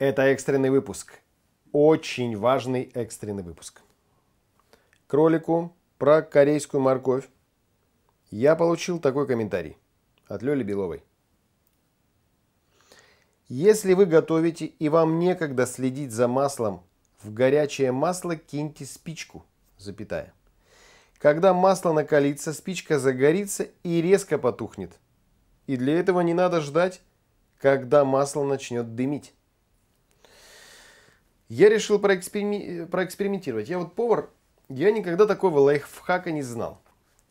Это экстренный выпуск. Очень важный экстренный выпуск. Кролику про корейскую морковь я получил такой комментарий от Лёли Беловой. Если вы готовите и вам некогда следить за маслом, в горячее масло киньте спичку, запятая. Когда масло накалится, спичка загорится и резко потухнет. И для этого не надо ждать, когда масло начнет дымить. Я решил проэксперими... проэкспериментировать. Я вот повар, я никогда такого лайфхака не знал.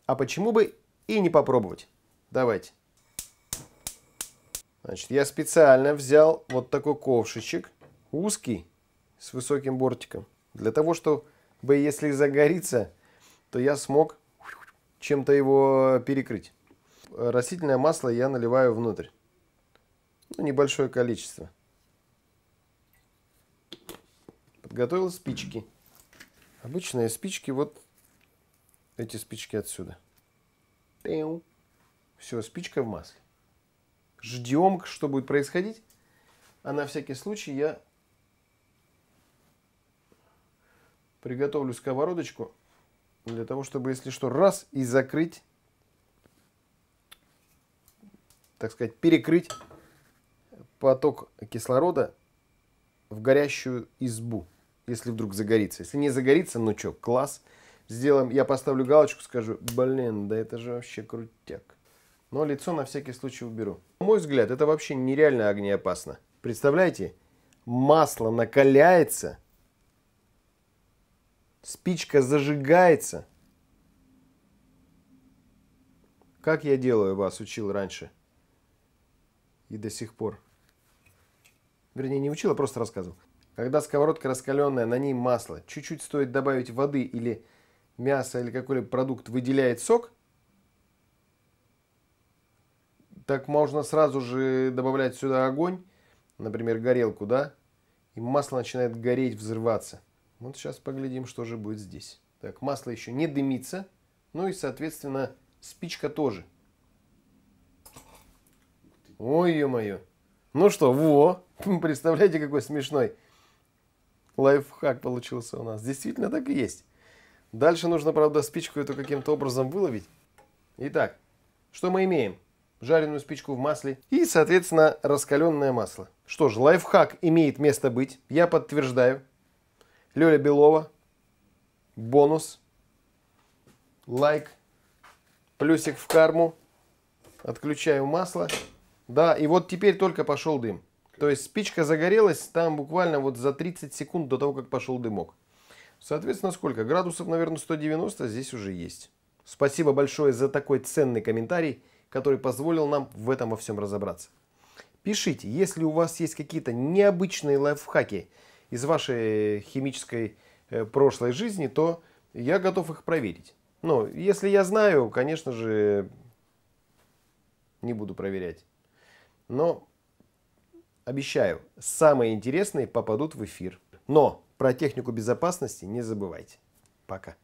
А почему бы и не попробовать? Давайте. Значит, я специально взял вот такой ковшичек, узкий, с высоким бортиком. Для того, чтобы, если загорится, то я смог чем-то его перекрыть. Растительное масло я наливаю внутрь. Ну, небольшое количество. подготовил спички. Обычные спички, вот эти спички отсюда. Все, спичка в масле. Ждем, что будет происходить. А на всякий случай я приготовлю сковородочку для того, чтобы, если что, раз и закрыть, так сказать, перекрыть поток кислорода в горящую избу если вдруг загорится. Если не загорится, ну что, класс. Сделаем, я поставлю галочку, скажу, блин, да это же вообще крутяк. Но лицо на всякий случай уберу. На мой взгляд, это вообще нереально огнеопасно. Представляете, масло накаляется, спичка зажигается. Как я делаю, вас учил раньше и до сих пор. Вернее, не учил, а просто рассказывал. Когда сковородка раскаленная, на ней масло, чуть-чуть стоит добавить воды или мясо или какой-либо продукт выделяет сок, так можно сразу же добавлять сюда огонь, например, горелку, да, и масло начинает гореть, взрываться. Вот сейчас поглядим, что же будет здесь. Так, масло еще не дымится, ну и, соответственно, спичка тоже. Ой, ё-моё. Ну что, во, представляете, какой смешной лайфхак получился у нас. Действительно так и есть. Дальше нужно, правда, спичку эту каким-то образом выловить. Итак, что мы имеем? Жареную спичку в масле и, соответственно, раскаленное масло. Что ж, лайфхак имеет место быть, я подтверждаю. Лёля Белова, бонус, лайк, плюсик в карму, отключаю масло. Да, и вот теперь только пошел дым. То есть спичка загорелась там буквально вот за 30 секунд до того, как пошел дымок. Соответственно, сколько? Градусов, наверное, 190 здесь уже есть. Спасибо большое за такой ценный комментарий, который позволил нам в этом во всем разобраться. Пишите, если у вас есть какие-то необычные лайфхаки из вашей химической э, прошлой жизни, то я готов их проверить. Но ну, если я знаю, конечно же, не буду проверять. Но Обещаю, самые интересные попадут в эфир. Но про технику безопасности не забывайте. Пока.